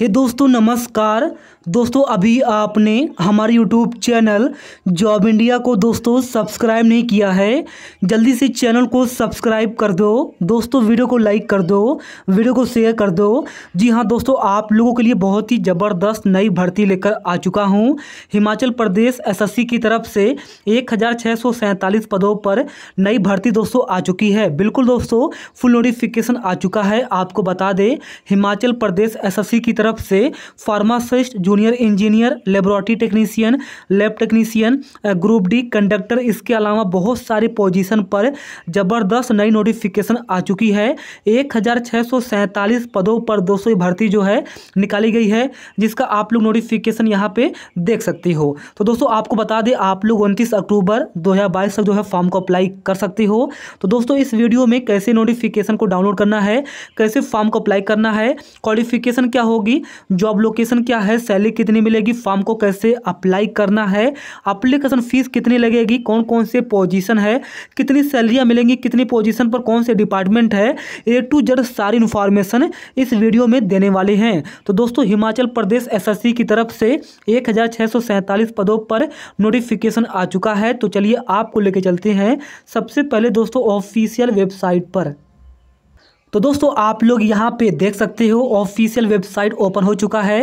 हे दोस्तों नमस्कार दोस्तों अभी आपने हमारे यूट्यूब चैनल जॉब इंडिया को दोस्तों सब्सक्राइब नहीं किया है जल्दी से चैनल को सब्सक्राइब कर दो दोस्तों वीडियो को लाइक कर दो वीडियो को शेयर कर दो जी हाँ दोस्तों आप लोगों के लिए बहुत ही ज़बरदस्त नई भर्ती लेकर आ चुका हूँ हिमाचल प्रदेश एस की तरफ से एक पदों पर नई भर्ती दोस्तों आ चुकी है बिल्कुल दोस्तों फुल नोटिफिकेशन आ चुका है आपको बता दें हिमाचल प्रदेश एस की तरफ तरफ से pharmacist junior engineer laboratory technician lab technician group D conductor इसके अलावा बहुत सारी पोजीशन पर ज़बरदस्त नई नोटिफिकेशन आ चुकी है एक पदों पर दो भर्ती जो है निकाली गई है जिसका आप लोग नोटिफिकेशन यहाँ पर देख सकते हो तो दोस्तों आपको बता दें आप लोग उनतीस अक्टूबर दो तक जो है फॉर्म को अप्लाई कर सकते हो तो दोस्तों इस वीडियो में कैसे नोटिफिकेशन को डाउनलोड करना है कैसे फॉर्म को अप्लाई करना है क्वालिफिकेशन क्या होगी होगी जॉब लोकेशन क्या है सैलरी कितनी मिलेगी फॉर्म को कैसे अप्लाई करना है अप्लीकेशन फीस कितनी लगेगी कौन कौन से पोजीशन है कितनी सैलरियाँ मिलेंगी कितनी पोजीशन पर कौन से डिपार्टमेंट है ए टू जेड सारी इन्फॉर्मेशन इस वीडियो में देने वाले हैं तो दोस्तों हिमाचल प्रदेश एस की तरफ से एक पदों पर नोटिफिकेशन आ चुका है तो चलिए आपको लेके चलते हैं सबसे पहले दोस्तों ऑफिशियल वेबसाइट पर तो दोस्तों आप लोग यहाँ पे देख सकते हो ऑफिशियल वेबसाइट ओपन हो चुका है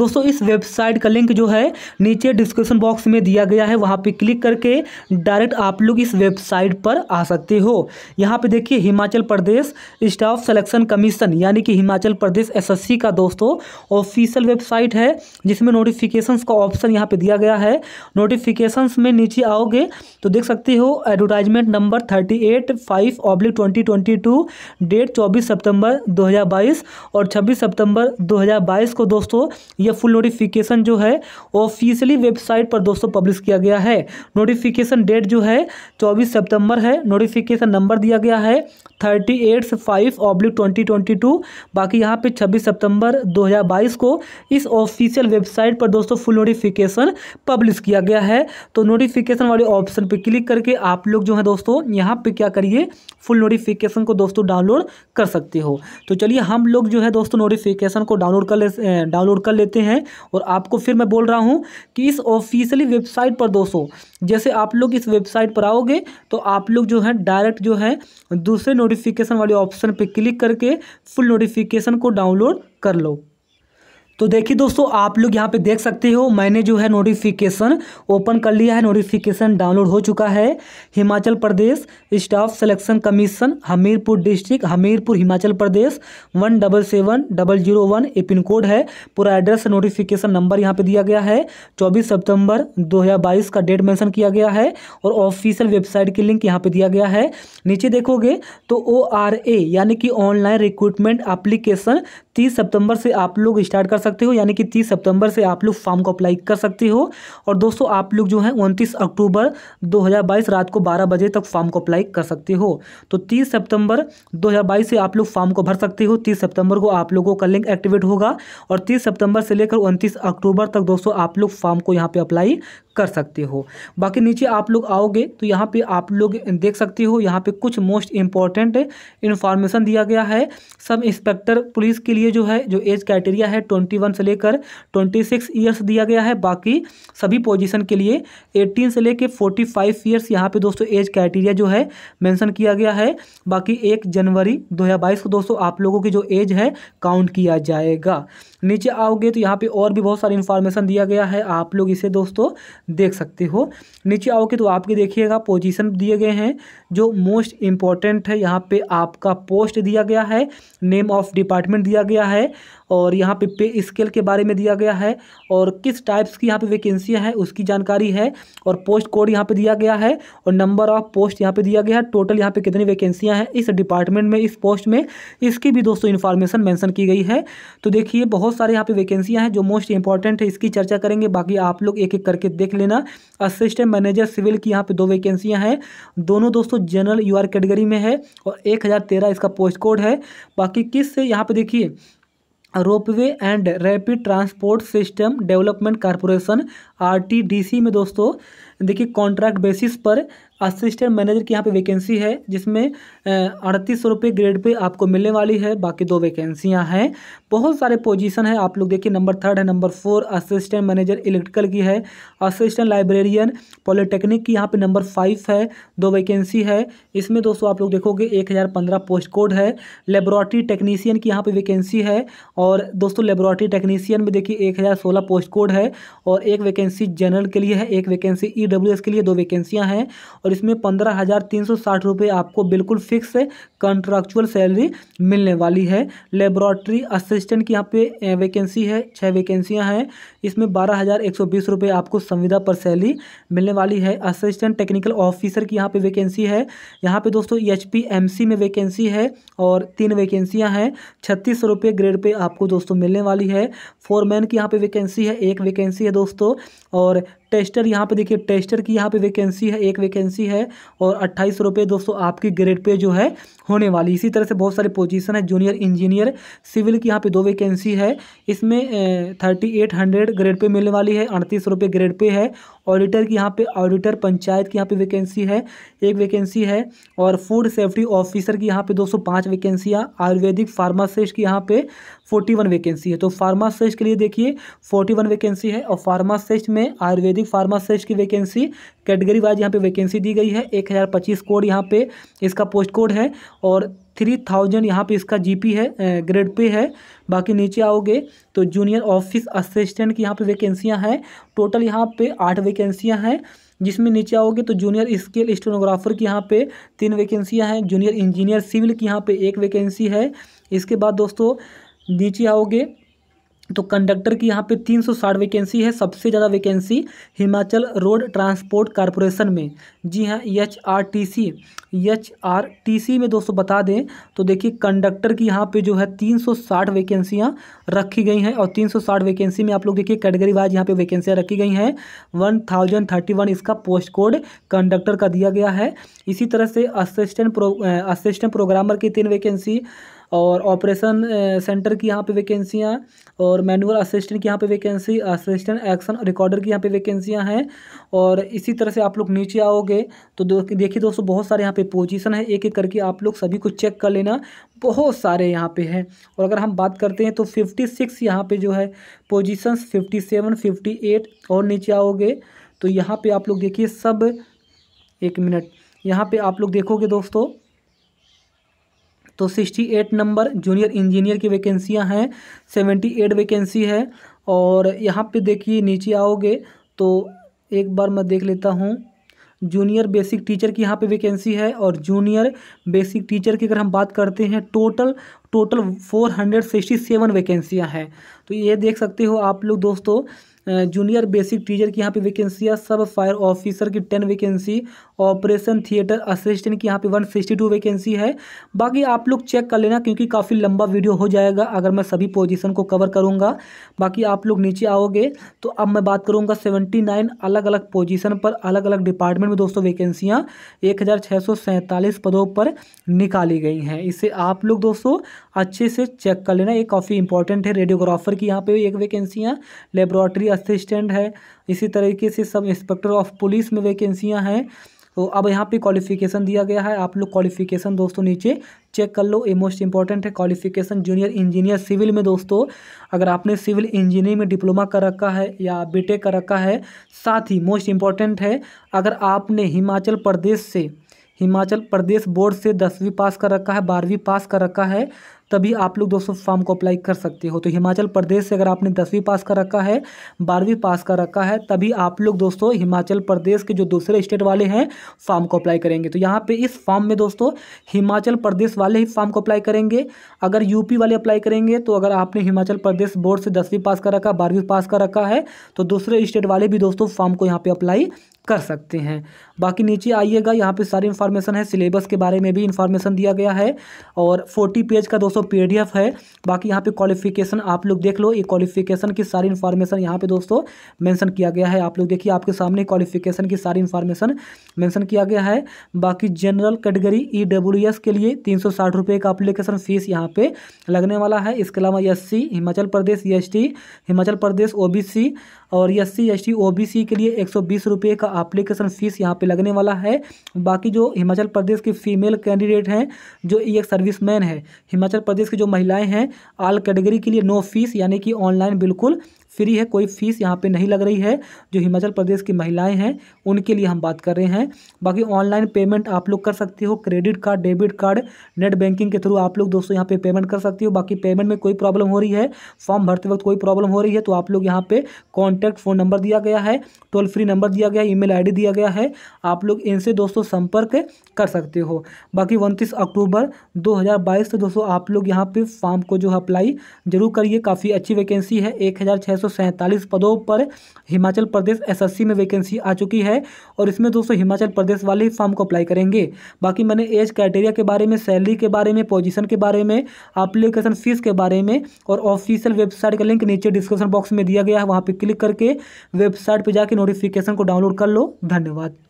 दोस्तों इस वेबसाइट का लिंक जो है नीचे डिस्क्रिप्शन बॉक्स में दिया गया है वहाँ पे क्लिक करके डायरेक्ट आप लोग इस वेबसाइट पर आ सकते हो यहाँ पे देखिए Himachal Pradesh staff selection commission यानी कि हिमाचल प्रदेश एस का दोस्तों ऑफिशियल वेबसाइट है जिसमें नोटिफिकेशंस का ऑप्शन यहाँ पर दिया गया है नोटिफिकेशंस में नीचे आओगे तो देख सकते हो advertisement number thirty eight five twenty twenty two date 24 सितंबर 2022 और 26 सितंबर 2022 को दोस्तों यह फुल नोटिफिकेशन जो है ऑफिशियली वेबसाइट पर दोस्तों पब्लिश किया गया है नोटिफिकेशन डेट जो है 24 सितंबर है नोटिफिकेशन नंबर दिया गया है thirty eight five oblique twenty twenty two बाकी यहाँ पे छब्बीस सितंबर दो हज़ार बाईस को इस ऑफिशियल वेबसाइट पर दोस्तों फुल नोटिफिकेशन पब्लिश किया गया है तो नोटिफिकेशन वाले ऑप्शन पे क्लिक करके आप लोग जो है दोस्तों यहाँ पे क्या करिए फुल नोटिफिकेशन को दोस्तों डाउनलोड कर सकते हो तो चलिए हम लोग जो है दोस्तों नोटिफिकेशन को डाउनलोड कर ले डाउनलोड कर लेते हैं और आपको फिर मैं बोल रहा हूँ कि इस ऑफिशियली वेबसाइट पर दोस्तों जैसे आप लोग इस वेबसाइट पर आओगे तो आप लोग जो है डायरेक्ट जो है दूसरे नोटिफिकेशन वाले ऑप्शन पर क्लिक करके फुल नोटिफिकेशन को डाउनलोड कर लो तो देखिए दोस्तों आप लोग यहाँ पे देख सकते हो मैंने जो है नोटिफिकेशन ओपन कर लिया है नोटिफिकेशन डाउनलोड हो चुका है Himachal Pradesh staff selection commission Hamirpur district Hamirpur Himachal Pradesh one double seven double zero one ये पिन कोड है पूरा एड्रेस नोटिफिकेशन नंबर यहाँ पर दिया गया है चौबीस सितम्बर दो का डेट मैंसन किया गया है और ऑफिशियल वेबसाइट की लिंक यहाँ पर दिया गया है नीचे देखोगे तो ओ आर ए यानी कि ऑनलाइन रिक्रूटमेंट एप्लीकेशन तीस सितंबर से आप लोग स्टार्ट कर सकते हो यानी कि तीस सितंबर से आप लोग फॉर्म को अप्लाई कर सकते हो और दोस्तों आप लोग जो है उनतीस अक्टूबर 2022 रात को 12 बजे तक फॉर्म को अप्लाई कर सकते हो तो 30 सितंबर 2022 से आप लोग फॉर्म को भर सकते हो 30 सितंबर को आप लोगों का लिंक एक्टिवेट होगा और तीस सितंबर से लेकर उनतीस अक्टूबर तक दोस्तों आप लोग फॉर्म को यहाँ पर अप्लाई कर सकते हो बाकी नीचे आप लोग आओगे तो यहाँ पे आप लोग देख सकते हो यहाँ पे कुछ मोस्ट इम्पॉर्टेंट इन्फॉर्मेशन दिया गया है सब इंस्पेक्टर पुलिस के लिए लिए जो है जो एज क्राइटेरिया है ट्वेंटी वन से लेकर ट्वेंटी सिक्स ईयर्स दिया गया है बाकी सभी पोजीशन के लिए एटीन से लेकर फोर्टी फाइव ईयर्स यहाँ पे दोस्तों एज क्राइटेरिया जो है मेंशन किया गया है बाकी एक जनवरी दो हज़ार बाईस को दोस्तों आप लोगों की जो एज है काउंट किया जाएगा नीचे आओगे तो यहाँ पर और भी बहुत सारी इन्फॉर्मेशन दिया गया है आप लोग इसे दोस्तों देख सकते हो नीचे आओगे तो आपके देखिएगा पोजीशन दिए गए हैं जो मोस्ट इम्पॉर्टेंट है यहाँ पे आपका पोस्ट दिया गया है नेम ऑफ डिपार्टमेंट दिया गया है और यहाँ पे पे स्केल के बारे में दिया गया है और किस टाइप्स की यहाँ पे वैकेंसियाँ हैं उसकी जानकारी है और पोस्ट कोड यहाँ पे दिया गया है और नंबर ऑफ पोस्ट यहाँ पे दिया गया है टोटल यहाँ पे कितनी वैकेंसियाँ हैं इस डिपार्टमेंट में इस पोस्ट में इसकी भी दोस्तों इन्फॉर्मेशन मैंसन की गई है तो देखिए बहुत सारे यहाँ पर वैकेंसियाँ हैं जो मोस्ट इंपॉर्टेंट है इसकी चर्चा करेंगे बाकी आप लोग एक एक करके देख लेना असिस्टेंट मैनेजर सिविल की यहाँ पर दो वैकेंसियाँ हैं दोनों दोस्तों जनरल यू कैटेगरी में है और एक इसका पोस्ट कोड है बाकी किस से यहाँ पर देखिए ropeway and rapid transport system development corporation RTDC में दोस्तों देखिए कॉन्ट्रैक्ट बेसिस पर असिस्टेंट मैनेजर की यहाँ पे वैकेंसी है जिसमें अड़तीस रुपये ग्रेड पे आपको मिलने वाली है बाकी दो वैकेंसियां हैं बहुत सारे पोजीशन है आप लोग देखिए नंबर थर्ड है number four assistant manager electrical की है असिस्टेंट लाइब्रेरियन पॉलिटेक्निक की यहाँ पे नंबर फाइव है दो वैकेंसी है इसमें दोस्तों आप लोग देखोगे एक हज़ार पंद्रह पोस्ट कोड है लेबोरेटरी टेक्नीसियन की यहाँ पर वैकेंसी है और दोस्तों लेबोरेटरी टेक्नीसियन में देखिए एक हज़ार सोलह पोस्ट कोड है और एक वैकेंसी जनरल के लिए है एक वैकेंसी ई e के लिए दो वैकेंसियाँ हैं और इसमें पंद्रह हज़ार तीन सौ साठ रुपये आपको बिल्कुल फिक्स कॉन्ट्रैक्चुअल सैलरी मिलने वाली है लेबोरेटरी असिस्टेंट की यहाँ पे वैकेंसी है छः वैकेंसियाँ हैं इसमें बारह हज़ार एक सौ बीस रुपये आपको संविदा पर सैलरी मिलने वाली है असिस्टेंट टेक्निकल ऑफिसर की यहाँ पे वैकेंसी है यहाँ पे दोस्तों ई में वैकेंसी है और तीन वैकेंसियाँ हैं छत्तीस रुपये ग्रेड पे आपको दोस्तों मिलने वाली है फोरमैन की यहाँ पे वैकेंसी है एक वैकेंसी है दोस्तों और टेस्टर यहाँ पे देखिए टेस्टर की यहाँ पे वैकेंसी है एक वैकेंसी है और अट्ठाईस रुपये दोस्तों आपकी ग्रेड पे जो है होने वाली इसी तरह से बहुत सारे पोजीशन है जूनियर इंजीनियर सिविल की यहाँ पे दो वैकेंसी है इसमें thirty eight hundred grade pay मिलने वाली है अड़तीस रुपये ग्रेड पे है ऑडिटर की यहाँ पे ऑडिटर पंचायत की यहाँ पे वैकेंसी है एक वैकेंसी है और फूड सेफ्टी ऑफिसर की यहाँ पे 205 वैकेंसियाँ आयुर्वेदिक फार्मासिस्ट की यहाँ पे 41 वैकेंसी है तो फार्मासिस्ट के लिए देखिए 41 वैकेंसी है और फार्मासिस्ट में आयुर्वेदिक फार्मासिस्ट की वैकेंसी कैटेगरी वाइज यहाँ पे वैकेंसी दी गई है एक कोड यहाँ पे इसका पोस्ट कोड है और थ्री थाउजेंड यहाँ पर इसका जी है ग्रेड पे है बाकी नीचे आओगे तो जूनियर ऑफिस असिस्टेंट की यहाँ पे वैकेंसियाँ हैं टोटल यहाँ पे आठ वैकेंसियाँ हैं जिसमें नीचे आओगे तो जूनियर स्केल स्टोनोग्राफर की यहाँ पे तीन वैकेंसियाँ हैं जूनियर इंजीनियर सिविल की यहाँ पे एक वैकेंसी है इसके बाद दोस्तों नीचे आओगे तो कंडक्टर की यहाँ पे 360 वैकेंसी है सबसे ज़्यादा vacancy Himachal road transport corporation में जी हाँ H R T C H R T C में दोस्तों बता दें तो देखिए कंडक्टर की यहाँ पे जो है 360 वैकेंसियाँ रखी गई हैं और 360 वैकेंसी में आप लोग देखिए कैटेगरी वाइज यहाँ पे वैकेंसियाँ रखी गई हैं वन थाउजेंड थर्टी वन इसका पोस्ट कोड कंडक्टर का दिया गया है इसी तरह से असिस्टेंट प्रो असिस्टेंट प्रोग्रामर की तीन वैकेंसी और ऑपरेशन सेंटर की यहाँ पे वैकेंसियाँ और मैनुअल असिस्टेंट की यहाँ पे वैकेंसी असिस्टेंट एक्शन रिकॉर्डर की यहाँ पे वैकेंसियाँ हैं और इसी तरह से आप लोग नीचे आओगे तो दो, देखिए दोस्तों बहुत सारे यहाँ पे पोजीशन है एक एक करके आप लोग सभी को चेक कर लेना बहुत सारे यहाँ पे हैं और अगर हम बात करते हैं तो फिफ्टी सिक्स यहाँ पर जो है position fifty seven fifty eight और नीचे आओगे तो यहाँ पर आप लोग देखिए सब एक मिनट यहाँ पर आप लोग देखोगे दोस्तों तो sixty eight number junior engineer की वैकेंसियां हैं सेवेंटी एट वैकेंसी है और यहाँ पे देखिए नीचे आओगे तो एक बार मैं देख लेता हूँ जूनियर बेसिक टीचर की यहाँ पे वैकेंसी है और जूनियर बेसिक टीचर की अगर हम बात करते हैं total total four hundred sixty seven वैकेंसियाँ हैं तो ये देख सकते हो आप लोग दोस्तों जूनियर बेसिक टीचर की यहाँ पे वैकेंसी है सब फायर ऑफिसर की ten vacancy operation theatre assistant की यहाँ पे वन सिक्सटी टू वैकेंसी है बाकी आप लोग चेक कर लेना क्योंकि काफ़ी लंबा वीडियो हो जाएगा अगर मैं सभी पोजीशन को कवर करूँगा बाकी आप लोग नीचे आओगे तो अब मैं बात करूँगा सेवेंटी नाइन अलग अलग पोजिशन पर अलग अलग डिपार्टमेंट में दोस्तों वैकेंसियाँ एक हज़ार छः सौ सैंतालीस पदों पर निकाली गई हैं इसे आप लोग दोस्तों अच्छे से चेक कर लेना ये काफ़ी इंपॉर्टेंट है रेडियोग्राफर की यहाँ पर एक वैकेंसियाँ लेबोरेटरी असिस्टेंट है इसी तरीके से सब इंस्पेक्टर ऑफ पुलिस में वैकेंसियाँ हैं तो अब यहाँ पे क्वालिफिकेशन दिया गया है आप लोग क्वालिफिकेशन दोस्तों नीचे चेक कर लो ये मोस्ट इंपॉर्टेंट है क्वालिफिकेशन जूनियर इंजीनियर सिविल में दोस्तों अगर आपने सिविल इंजीनियरिंग में डिप्लोमा कर रखा है या बीटेक कर रखा है साथ ही मोस्ट इंपॉर्टेंट है अगर आपने हिमाचल प्रदेश से हिमाचल प्रदेश बोर्ड से दसवीं पास कर रखा है बारहवीं पास कर रखा है तभी आप लोग दोस्तों फॉर्म को अप्लाई कर सकते हो तो हिमाचल प्रदेश से अगर आपने दसवीं पास कर रखा है बारहवीं पास कर रखा है तभी आप लोग दोस्तों हिमाचल प्रदेश के जो दूसरे स्टेट वाले हैं फॉर्म को अप्लाई करेंगे तो यहाँ पर इस फॉर्म में दोस्तों हिमाचल प्रदेश वाले ही फॉर्म को अप्लाई करेंगे अगर यूपी वाले अप्लाई करेंगे तो अगर आपने हिमाचल प्रदेश बोर्ड से दसवीं पास कर रखा बारहवीं पास कर रखा है तो दूसरे स्टेट वाले भी दोस्तों फॉर्म को यहाँ पर अप्लाई कर सकते हैं बाकी नीचे आइएगा यहाँ पे सारी इन्फॉर्मेशन है सिलेबस के बारे में भी इन्फॉर्मेशन दिया गया है और फोर्टी पेज का दोस्तों दोस्तों पी है बाकी यहाँ पे क्वालिफिकेशन आप लोग देख लो ये क्वालिफिकेशन की सारी इन्फॉर्मेशन यहाँ पे दोस्तों मेंशन किया गया है आप लोग देखिए आपके सामने क्वालिफिकेशन की सारी इन्फॉर्मेशन मेंशन किया गया है बाकी जनरल कैटेगरी ई के लिए तीन सौ का अप्लीकेशन फीस यहाँ पर लगने वाला है इसके अलावा S Himachal Pradesh S Himachal Pradesh O और S C S T O B C के लिए एक सौ बीस रुपये का अप्लीकेशन फ़ीस यहाँ पे लगने वाला है बाकी जो हिमाचल प्रदेश की फीमेल कैंडिडेट हैं जो एक सर्विसमैन है हिमाचल प्रदेश की जो महिलाएं हैं आल कैटेगरी के लिए नो फीस यानी कि ऑनलाइन बिल्कुल फ्री है कोई फीस यहाँ पे नहीं लग रही है जो हिमाचल प्रदेश की महिलाएं हैं उनके लिए हम बात कर रहे हैं बाकी ऑनलाइन पेमेंट आप लोग कर सकते हो credit card debit card net banking के थ्रू आप लोग दोस्तों यहाँ पे पेमेंट कर सकते हो बाकी पेमेंट में कोई प्रॉब्लम हो रही है फॉर्म भरते वक्त कोई प्रॉब्लम हो रही है तो आप लोग यहाँ पर कॉन्टैक्ट फ़ोन नंबर दिया गया है टोल फ्री नंबर दिया गया है ईमेल मेल दिया गया है आप लोग इनसे दोस्तों संपर्क कर सकते हो बाकी उनतीस अक्टूबर दो से तो दोस्तों आप लोग यहाँ पर फॉर्म को जो अप्लाई जरूर करिए काफ़ी अच्छी वैकेंसी है एक हज़ार छः सौ पदों पर हिमाचल प्रदेश एसएससी में वैकेंसी आ चुकी है और इसमें दोस्तों हिमाचल प्रदेश वाले ही फॉर्म को अप्लाई करेंगे बाकी मैंने एज क्राइटेरिया के बारे में सैलरी के बारे में पोजीशन के बारे में अप्लीकेशन फीस के बारे में और ऑफिशियल वेबसाइट का लिंक नीचे डिस्क्रिप्शन बॉक्स में दिया गया है वहाँ पर क्लिक करके वेबसाइट पर जाकर नोटिफिकेशन को डाउनलोड कर लो धन्यवाद